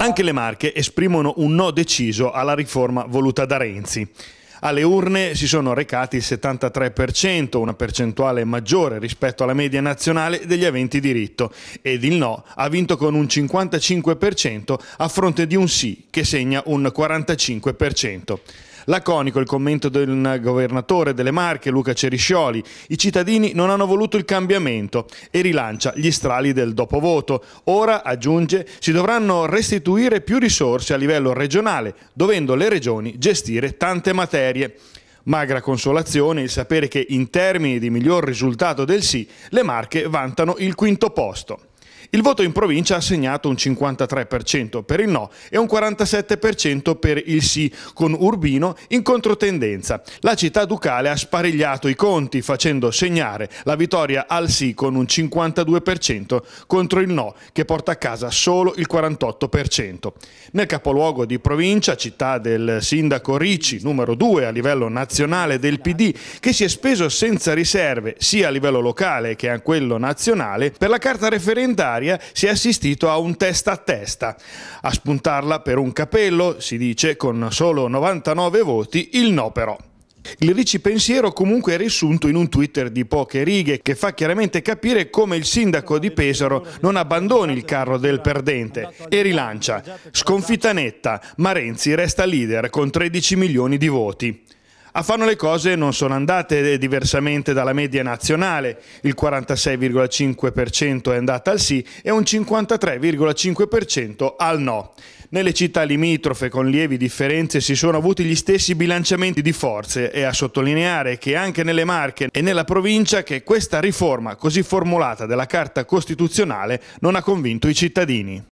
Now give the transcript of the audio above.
Anche le Marche esprimono un no deciso alla riforma voluta da Renzi. Alle urne si sono recati il 73%, una percentuale maggiore rispetto alla media nazionale degli aventi diritto, ed il no ha vinto con un 55% a fronte di un sì che segna un 45%. Laconico il commento del governatore delle Marche, Luca Ceriscioli. I cittadini non hanno voluto il cambiamento e rilancia gli strali del dopo voto. Ora, aggiunge, si dovranno restituire più risorse a livello regionale, dovendo le regioni gestire tante materie. Magra consolazione il sapere che in termini di miglior risultato del sì, le Marche vantano il quinto posto. Il voto in provincia ha segnato un 53% per il no e un 47% per il sì, con Urbino in controtendenza. La città ducale ha sparegliato i conti facendo segnare la vittoria al sì con un 52% contro il no che porta a casa solo il 48%. Nel capoluogo di provincia, città del sindaco Ricci, numero 2 a livello nazionale del PD, che si è speso senza riserve sia a livello locale che a quello nazionale per la carta referendaria secondaria si è assistito a un testa a testa. A spuntarla per un capello, si dice, con solo 99 voti, il no però. Il ricci pensiero comunque è riassunto in un Twitter di poche righe che fa chiaramente capire come il sindaco di Pesaro non abbandoni il carro del perdente e rilancia. Sconfitta netta, ma Renzi resta leader con 13 milioni di voti. A Fano le cose non sono andate eh, diversamente dalla media nazionale, il 46,5% è andata al sì e un 53,5% al no. Nelle città limitrofe con lievi differenze si sono avuti gli stessi bilanciamenti di forze e a sottolineare che anche nelle Marche e nella provincia che questa riforma così formulata della Carta Costituzionale non ha convinto i cittadini.